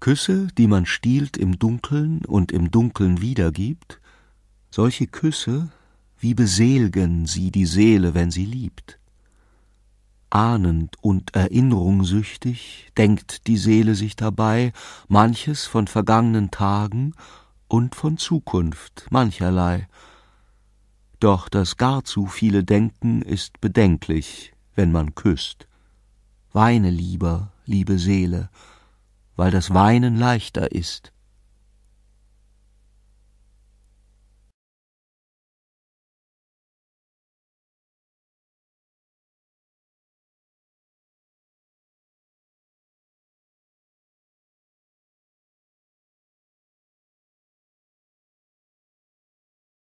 Küsse, die man stiehlt im Dunkeln und im Dunkeln wiedergibt, solche Küsse, wie beselgen sie die Seele, wenn sie liebt. Ahnend und erinnerungssüchtig denkt die Seele sich dabei manches von vergangenen Tagen und von Zukunft mancherlei. Doch das gar zu viele Denken ist bedenklich, wenn man küsst. Weine lieber, liebe Seele, weil das Weinen leichter ist.